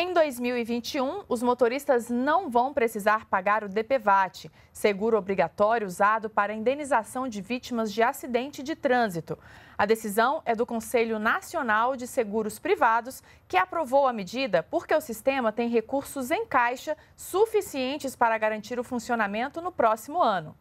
Em 2021, os motoristas não vão precisar pagar o DPVAT, seguro obrigatório usado para indenização de vítimas de acidente de trânsito. A decisão é do Conselho Nacional de Seguros Privados, que aprovou a medida porque o sistema tem recursos em caixa suficientes para garantir o funcionamento no próximo ano.